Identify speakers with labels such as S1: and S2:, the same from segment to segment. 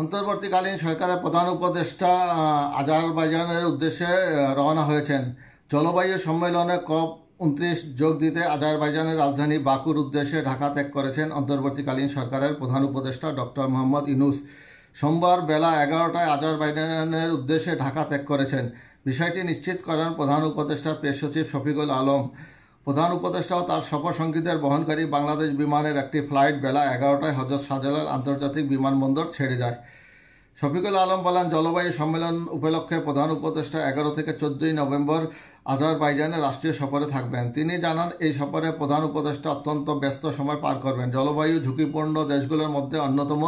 S1: অন্তর্বর্তীকালীন সরকারের প্রধান উপদেষ্টা আজারবাইজানের উদ্দেশ্যে রওনা হয়েছেন জলবায়ু সম্মেলনে কপ উনত্রিশ যোগ দিতে আজারবাইজানের রাজধানী বাকুর উদ্দেশ্যে ঢাকা ত্যাগ করেছেন অন্তর্বর্তীকালীন সরকারের প্রধান উপদেষ্টা ডক্টর মোহাম্মদ ইনুস সোমবার বেলা এগারোটায় আজারবাইজানের উদ্দেশ্যে ঢাকা ত্যাগ করেছেন বিষয়টি নিশ্চিত করেন প্রধান উপদেষ্টা প্রেস সচিব শফিকুল আলম প্রধান উপদেষ্টা ও তার সফর সঙ্গীদের বহনকারী বাংলাদেশ বিমানের একটি ফ্লাইট বেলা এগারোটায় হজরত শাহজালাল আন্তর্জাতিক বিমানবন্দর ছেড়ে যায় শফিকুল আলম বলেন জলবায়ু সম্মেলন উপলক্ষে প্রধান উপদেষ্টা এগারো থেকে চোদ্দই নভেম্বর আজারবাইজানের রাষ্ট্রীয় সফরে থাকবেন তিনি জানান এই সফরে প্রধান উপদেষ্টা অত্যন্ত ব্যস্ত সময় পার করবেন জলবায়ু ঝুঁকিপূর্ণ দেশগুলোর মধ্যে অন্যতম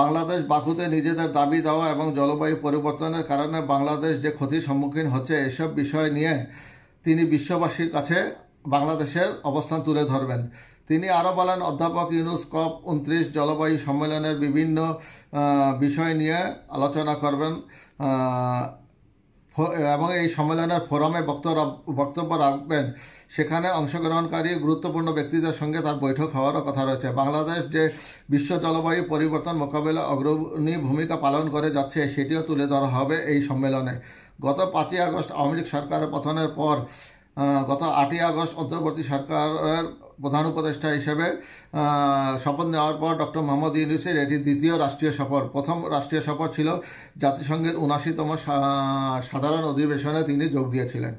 S1: বাংলাদেশ বাকুতে নিজেদের দাবি দেওয়া এবং জলবায়ু পরিবর্তনের কারণে বাংলাদেশ যে ক্ষতির সম্মুখীন হচ্ছে এসব বিষয় নিয়ে তিনি বিশ্ববাসীর কাছে বাংলাদেশের অবস্থান তুলে ধরবেন তিনি আরও বলেন অধ্যাপক ইউনুস কপ উনত্রিশ জলবায়ু সম্মেলনের বিভিন্ন বিষয় নিয়ে আলোচনা করবেন এবং এই সম্মেলনের ফোরামে বক্তব্য রাখবেন সেখানে অংশগ্রহণকারী গুরুত্বপূর্ণ ব্যক্তিদের সঙ্গে তার বৈঠক হওয়ারও কথা রয়েছে বাংলাদেশ যে বিশ্ব জলবায়ু পরিবর্তন মোকাবিলা অগ্রণী ভূমিকা পালন করে যাচ্ছে সেটিও তুলে ধরা হবে এই সম্মেলনে গত পাঁচই আগস্ট আওয়ামী লীগ সরকারের পতনের পর গত আটই আগস্ট অন্তর্বর্তী সরকারের প্রধান উপদেষ্টা হিসেবে শপথ নেওয়ার পর ডক্টর মোহাম্মদ ইউনুসের এটি দ্বিতীয় রাষ্ট্রীয় সফর প্রথম রাষ্ট্রীয় সফর ছিল জাতিসংঘের উনাশিতম সাধারণ অধিবেশনে তিনি যোগ দিয়েছিলেন